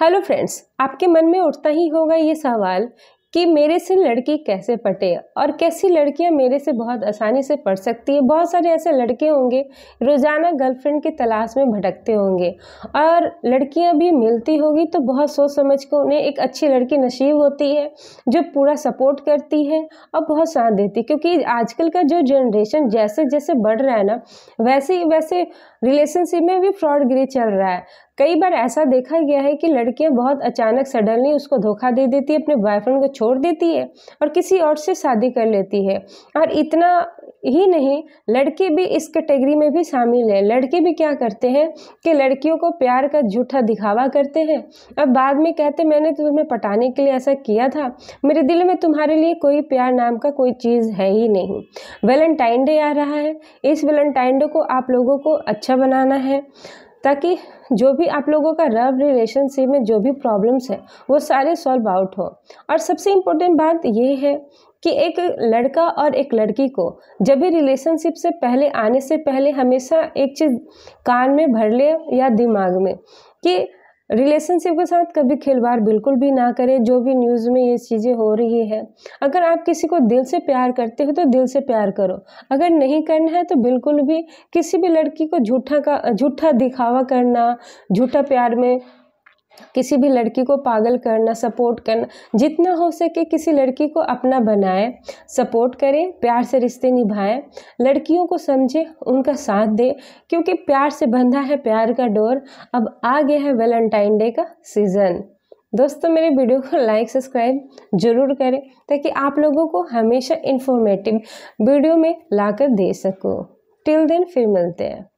hello friends आपके मन में उठता ही होगा ये सवाल कि मेरे से लड़की कैसे पटे और कैसी लड़कियां मेरे से बहुत आसानी से पढ़ सकती है बहुत सारे ऐसे लड़के होंगे रोज़ाना गर्लफ्रेंड की तलाश में भटकते होंगे और लड़कियां भी मिलती होगी तो बहुत सोच समझ कर उन्हें एक अच्छी लड़की नसीब होती है जो पूरा सपोर्ट करती है और बहुत साथ देती है क्योंकि आजकल का जो जनरेशन जैसे जैसे बढ़ रहा है ना वैसे वैसे रिलेशनशिप में भी फ्रॉड गिरी चल रहा है कई बार ऐसा देखा गया है कि लड़कियां बहुत अचानक सडनली उसको धोखा दे देती है अपने बॉयफ्रेंड को छोड़ देती है और किसी और से शादी कर लेती है और इतना ही नहीं लड़के भी इस कैटेगरी में भी शामिल है लड़के भी क्या करते हैं कि लड़कियों को प्यार का झूठा दिखावा करते हैं अब बाद में कहते मैंने तो तुम्हें पटाने के लिए ऐसा किया था मेरे दिल में तुम्हारे लिए कोई प्यार नाम का कोई चीज़ है ही नहीं वैलेंटाइन डे आ रहा है इस वैलेंटाइन डे को आप लोगों को अच्छा बनाना है ताकि जो भी आप लोगों का लव रिलेशनशिप में जो भी प्रॉब्लम्स है वो सारे सॉल्व आउट हो और सबसे इम्पोर्टेंट बात ये है कि एक लड़का और एक लड़की को जब भी रिलेशनशिप से पहले आने से पहले हमेशा एक चीज़ कान में भर ले या दिमाग में कि रिलेशनशिप के साथ कभी खिलवाड़ बिल्कुल भी ना करें जो भी न्यूज़ में ये चीज़ें हो रही है अगर आप किसी को दिल से प्यार करते हो तो दिल से प्यार करो अगर नहीं करना है तो बिल्कुल भी किसी भी लड़की को झूठा का झूठा दिखावा करना झूठा प्यार में किसी भी लड़की को पागल करना सपोर्ट करना जितना हो सके किसी लड़की को अपना बनाए सपोर्ट करें प्यार से रिश्ते निभाएं लड़कियों को समझें उनका साथ दें क्योंकि प्यार से बंधा है प्यार का डोर अब आ गया है वैलेंटाइन डे का सीज़न दोस्तों मेरे वीडियो को लाइक सब्सक्राइब जरूर करें ताकि आप लोगों को हमेशा इन्फॉर्मेटिव वीडियो में लाकर दे सकूँ टिल देन फिर मिलते हैं